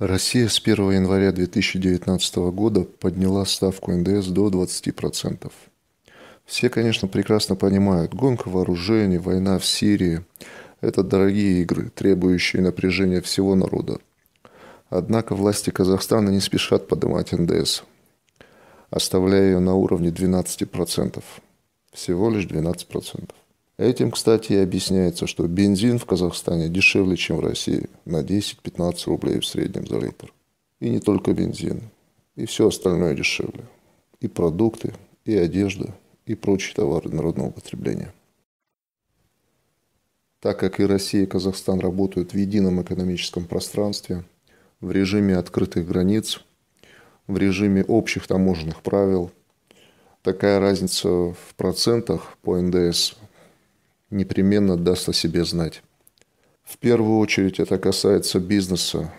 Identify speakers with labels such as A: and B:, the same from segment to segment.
A: Россия с 1 января 2019 года подняла ставку НДС до 20%. Все, конечно, прекрасно понимают, гонка вооружений, война в Сирии – это дорогие игры, требующие напряжения всего народа. Однако власти Казахстана не спешат поднимать НДС, оставляя ее на уровне 12%. Всего лишь 12%. Этим, кстати, и объясняется, что бензин в Казахстане дешевле, чем в России, на 10-15 рублей в среднем за литр. И не только бензин, и все остальное дешевле. И продукты, и одежда, и прочие товары народного потребления. Так как и Россия, и Казахстан работают в едином экономическом пространстве, в режиме открытых границ, в режиме общих таможенных правил, такая разница в процентах по НДС непременно даст о себе знать. В первую очередь это касается бизнеса.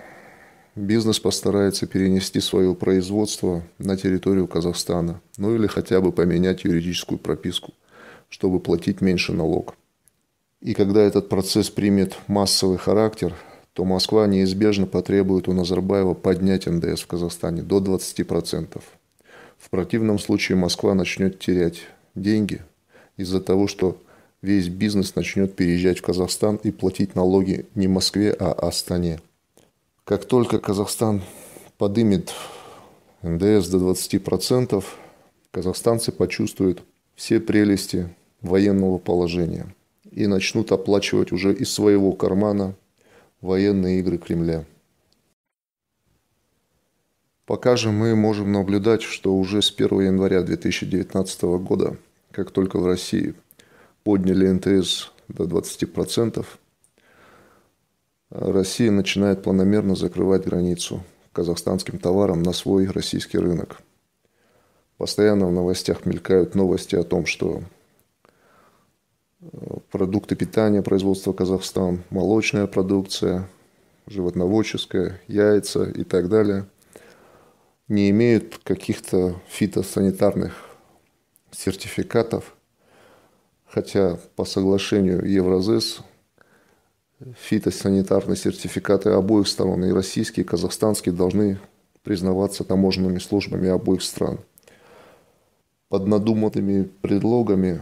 A: Бизнес постарается перенести свое производство на территорию Казахстана, ну или хотя бы поменять юридическую прописку, чтобы платить меньше налог. И когда этот процесс примет массовый характер, то Москва неизбежно потребует у Назарбаева поднять НДС в Казахстане до 20%. В противном случае Москва начнет терять деньги из-за того, что весь бизнес начнет переезжать в Казахстан и платить налоги не Москве, а Астане. Как только Казахстан подымет НДС до 20%, казахстанцы почувствуют все прелести военного положения и начнут оплачивать уже из своего кармана военные игры Кремля. Пока же мы можем наблюдать, что уже с 1 января 2019 года, как только в России подняли НТС до 20%, Россия начинает планомерно закрывать границу казахстанским товарам на свой российский рынок. Постоянно в новостях мелькают новости о том, что э, продукты питания производства Казахстан, молочная продукция, животноводческая, яйца и так далее не имеют каких-то фитосанитарных сертификатов – хотя по соглашению Евразес фитосанитарные сертификаты обоих сторон, и российские, и казахстанские, должны признаваться таможенными службами обоих стран. Под надуманными предлогами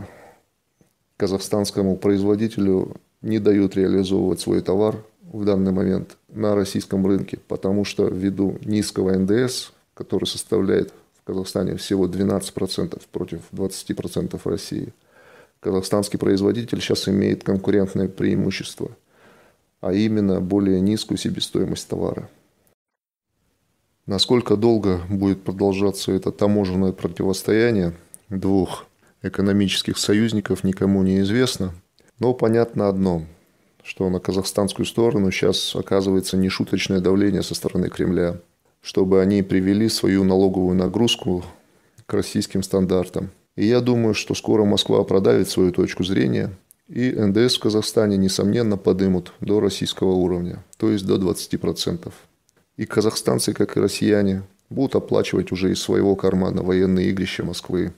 A: казахстанскому производителю не дают реализовывать свой товар в данный момент на российском рынке, потому что ввиду низкого НДС, который составляет в Казахстане всего 12% против 20% России – казахстанский производитель сейчас имеет конкурентное преимущество, а именно более низкую себестоимость товара. Насколько долго будет продолжаться это таможенное противостояние двух экономических союзников никому не известно, но понятно одно, что на казахстанскую сторону сейчас оказывается нешуточное давление со стороны Кремля, чтобы они привели свою налоговую нагрузку к российским стандартам – и я думаю, что скоро Москва продавит свою точку зрения, и НДС в Казахстане, несомненно, подымут до российского уровня, то есть до 20%. И казахстанцы, как и россияне, будут оплачивать уже из своего кармана военные игрища Москвы,